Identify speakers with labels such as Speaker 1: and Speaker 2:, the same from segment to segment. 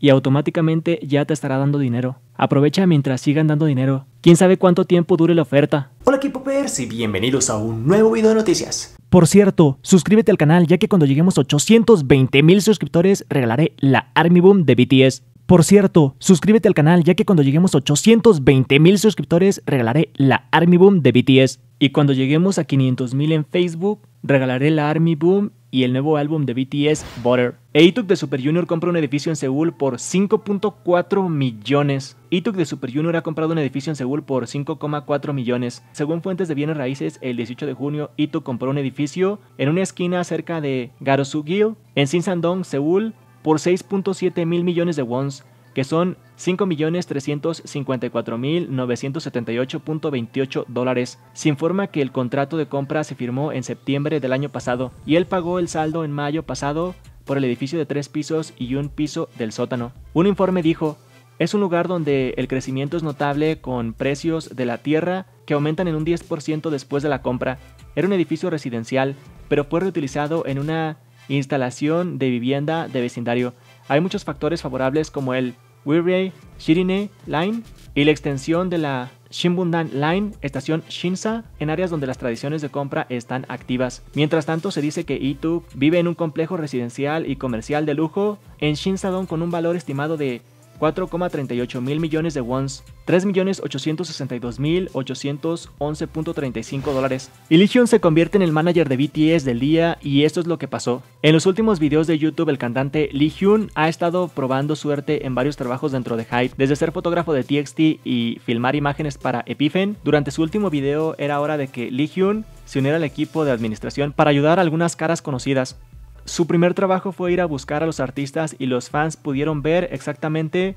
Speaker 1: y automáticamente ya te estará dando dinero. Aprovecha mientras sigan dando dinero. ¿Quién sabe cuánto tiempo dure la oferta? Hola equipo Pers y bienvenidos a un nuevo video de noticias. Por cierto, suscríbete al canal ya que cuando lleguemos a 820 mil suscriptores regalaré la Army Boom de BTS. Por cierto, suscríbete al canal ya que cuando lleguemos a 820 mil suscriptores regalaré la Army Boom de BTS. Y cuando lleguemos a 500 mil en Facebook, regalaré la Army Boom y el nuevo álbum de BTS, Butter. E de Super Junior compró un edificio en Seúl por 5.4 millones. E Ituk de Super Junior ha comprado un edificio en Seúl por 5,4 millones. Según fuentes de bienes raíces, el 18 de junio e Ituk compró un edificio en una esquina cerca de Garosu-gil, en Sinsandong, Seúl, por 6.7 mil millones de wons que son 5.354.978.28 dólares. Se informa que el contrato de compra se firmó en septiembre del año pasado y él pagó el saldo en mayo pasado por el edificio de tres pisos y un piso del sótano. Un informe dijo, es un lugar donde el crecimiento es notable con precios de la tierra que aumentan en un 10% después de la compra. Era un edificio residencial, pero fue reutilizado en una instalación de vivienda de vecindario. Hay muchos factores favorables como el Wirei Shirine Line y la extensión de la Shimbundan Line, estación Shinsa, en áreas donde las tradiciones de compra están activas. Mientras tanto, se dice que Itu vive en un complejo residencial y comercial de lujo en Shinsadon con un valor estimado de 4,38 mil millones de wons, 3.862.811.35 dólares. Y Hyun se convierte en el manager de BTS del día y esto es lo que pasó. En los últimos videos de YouTube el cantante Lee Hyun ha estado probando suerte en varios trabajos dentro de Hype, desde ser fotógrafo de TXT y filmar imágenes para Epiphen. Durante su último video era hora de que Lee Hyun se uniera al equipo de administración para ayudar a algunas caras conocidas. Su primer trabajo fue ir a buscar a los artistas y los fans pudieron ver exactamente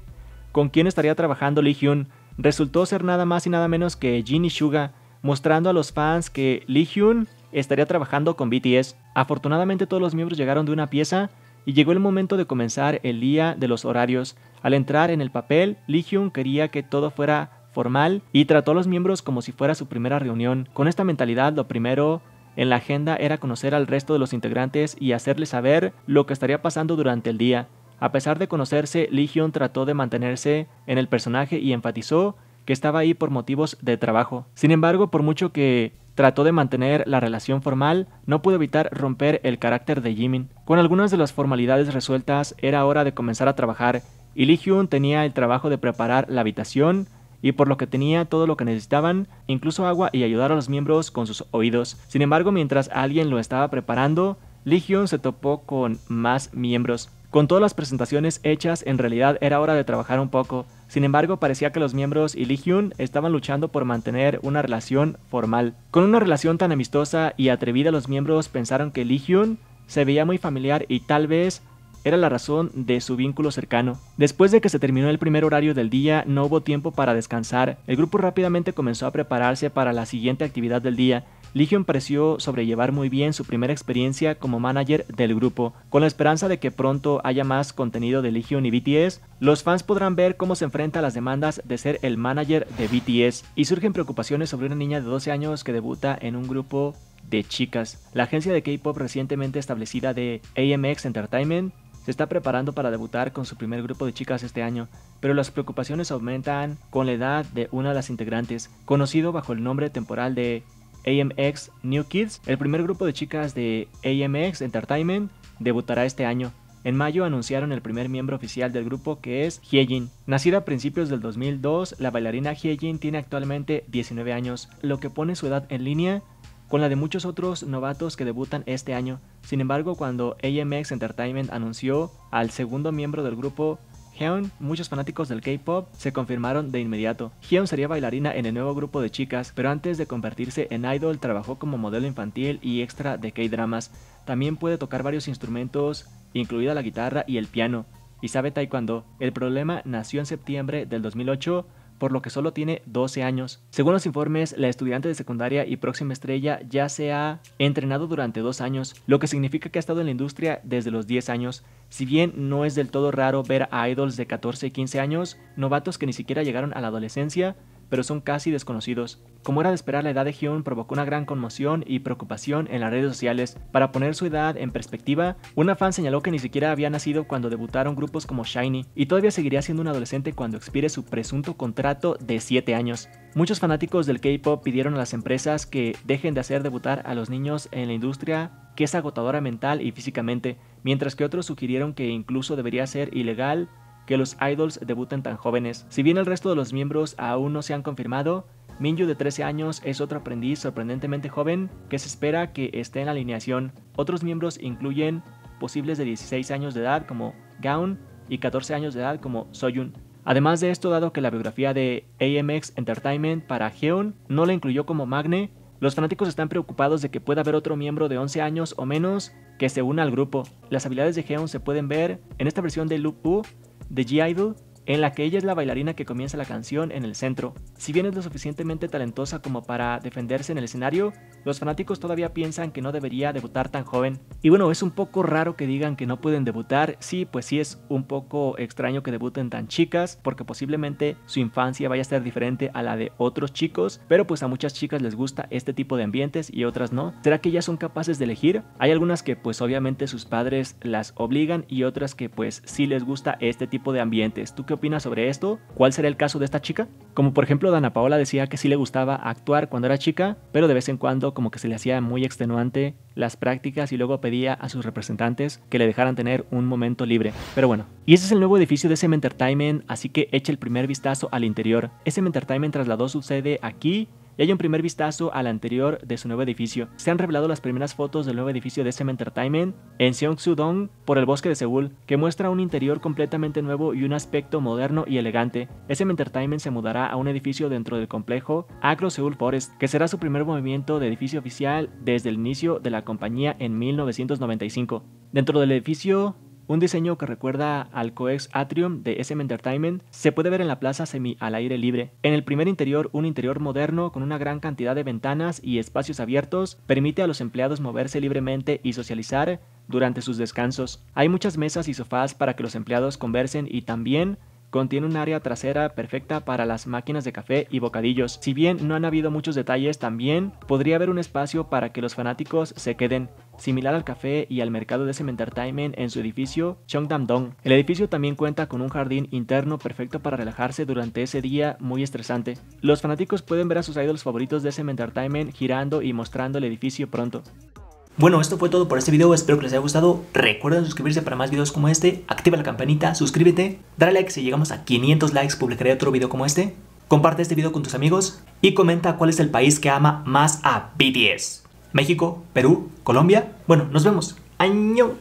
Speaker 1: con quién estaría trabajando Lee Hyun. Resultó ser nada más y nada menos que Jin Suga, mostrando a los fans que Lee Hyun estaría trabajando con BTS. Afortunadamente todos los miembros llegaron de una pieza y llegó el momento de comenzar el día de los horarios. Al entrar en el papel, Lee Hyun quería que todo fuera formal y trató a los miembros como si fuera su primera reunión. Con esta mentalidad, lo primero en la agenda era conocer al resto de los integrantes y hacerles saber lo que estaría pasando durante el día. A pesar de conocerse, Legion trató de mantenerse en el personaje y enfatizó que estaba ahí por motivos de trabajo. Sin embargo, por mucho que trató de mantener la relación formal, no pudo evitar romper el carácter de Jimin. Con algunas de las formalidades resueltas, era hora de comenzar a trabajar, y Lee Hyun tenía el trabajo de preparar la habitación y por lo que tenía todo lo que necesitaban, incluso agua y ayudar a los miembros con sus oídos. Sin embargo, mientras alguien lo estaba preparando, Legion se topó con más miembros. Con todas las presentaciones hechas, en realidad era hora de trabajar un poco. Sin embargo, parecía que los miembros y Legion estaban luchando por mantener una relación formal. Con una relación tan amistosa y atrevida, los miembros pensaron que Legion se veía muy familiar y tal vez era la razón de su vínculo cercano. Después de que se terminó el primer horario del día, no hubo tiempo para descansar. El grupo rápidamente comenzó a prepararse para la siguiente actividad del día. Legion pareció sobrellevar muy bien su primera experiencia como manager del grupo. Con la esperanza de que pronto haya más contenido de Legion y BTS, los fans podrán ver cómo se enfrenta a las demandas de ser el manager de BTS y surgen preocupaciones sobre una niña de 12 años que debuta en un grupo de chicas. La agencia de K-pop recientemente establecida de AMX Entertainment se está preparando para debutar con su primer grupo de chicas este año, pero las preocupaciones aumentan con la edad de una de las integrantes, conocido bajo el nombre temporal de AMX New Kids. El primer grupo de chicas de AMX Entertainment debutará este año. En mayo anunciaron el primer miembro oficial del grupo que es Hyejin. Nacida a principios del 2002, la bailarina Hyejin tiene actualmente 19 años, lo que pone su edad en línea con la de muchos otros novatos que debutan este año. Sin embargo, cuando AMX Entertainment anunció al segundo miembro del grupo, Hyun, muchos fanáticos del K-pop se confirmaron de inmediato. Hyun sería bailarina en el nuevo grupo de chicas, pero antes de convertirse en idol trabajó como modelo infantil y extra de K-dramas. También puede tocar varios instrumentos, incluida la guitarra y el piano, y sabe taekwondo. El problema nació en septiembre del 2008 por lo que solo tiene 12 años. Según los informes, la estudiante de secundaria y próxima estrella ya se ha entrenado durante dos años, lo que significa que ha estado en la industria desde los 10 años. Si bien no es del todo raro ver a idols de 14 y 15 años, novatos que ni siquiera llegaron a la adolescencia, pero son casi desconocidos. Como era de esperar, la edad de Hyun provocó una gran conmoción y preocupación en las redes sociales. Para poner su edad en perspectiva, una fan señaló que ni siquiera había nacido cuando debutaron grupos como Shiny y todavía seguiría siendo un adolescente cuando expire su presunto contrato de 7 años. Muchos fanáticos del K-pop pidieron a las empresas que dejen de hacer debutar a los niños en la industria que es agotadora mental y físicamente, mientras que otros sugirieron que incluso debería ser ilegal que los idols debuten tan jóvenes. Si bien el resto de los miembros aún no se han confirmado, Minju de 13 años es otro aprendiz sorprendentemente joven que se espera que esté en la alineación. Otros miembros incluyen posibles de 16 años de edad como Gaon y 14 años de edad como Soyun. Además de esto, dado que la biografía de AMX Entertainment para Heon no la incluyó como Magne, los fanáticos están preocupados de que pueda haber otro miembro de 11 años o menos que se una al grupo. Las habilidades de Heon se pueden ver en esta versión de Loop U de G-Idol en la que ella es la bailarina que comienza la canción en el centro. Si bien es lo suficientemente talentosa como para defenderse en el escenario, los fanáticos todavía piensan que no debería debutar tan joven. Y bueno, es un poco raro que digan que no pueden debutar, sí, pues sí es un poco extraño que debuten tan chicas, porque posiblemente su infancia vaya a ser diferente a la de otros chicos, pero pues a muchas chicas les gusta este tipo de ambientes y otras no. ¿Será que ellas son capaces de elegir? Hay algunas que pues obviamente sus padres las obligan y otras que pues sí les gusta este tipo de ambientes. ¿Tú qué opinas sobre esto? ¿Cuál será el caso de esta chica? Como por ejemplo, Dana Paola decía que sí le gustaba actuar cuando era chica, pero de vez en cuando como que se le hacía muy extenuante las prácticas y luego pedía a sus representantes que le dejaran tener un momento libre. Pero bueno, y ese es el nuevo edificio de SM Entertainment, así que eche el primer vistazo al interior. SM Entertainment trasladó su sede aquí y hay un primer vistazo al anterior de su nuevo edificio. Se han revelado las primeras fotos del nuevo edificio de SM Entertainment en Seongsu-dong por el bosque de Seúl, que muestra un interior completamente nuevo y un aspecto moderno y elegante. SM Entertainment se mudará a un edificio dentro del complejo Acro Seoul Forest, que será su primer movimiento de edificio oficial desde el inicio de la compañía en 1995. Dentro del edificio un diseño que recuerda al Coex Atrium de SM Entertainment se puede ver en la plaza semi al aire libre. En el primer interior, un interior moderno con una gran cantidad de ventanas y espacios abiertos permite a los empleados moverse libremente y socializar durante sus descansos. Hay muchas mesas y sofás para que los empleados conversen y también Contiene un área trasera perfecta para las máquinas de café y bocadillos. Si bien no han habido muchos detalles, también podría haber un espacio para que los fanáticos se queden. Similar al café y al mercado de Cement Entertainment en su edificio Cheongdam-dong. El edificio también cuenta con un jardín interno perfecto para relajarse durante ese día muy estresante. Los fanáticos pueden ver a sus ídolos favoritos de Cement Entertainment girando y mostrando el edificio pronto. Bueno, esto fue todo por este video, espero que les haya gustado. Recuerden suscribirse para más videos como este, activa la campanita, suscríbete, dale like si llegamos a 500 likes, publicaré otro video como este. Comparte este video con tus amigos y comenta cuál es el país que ama más a BTS. México, Perú, Colombia. Bueno, nos vemos. Año.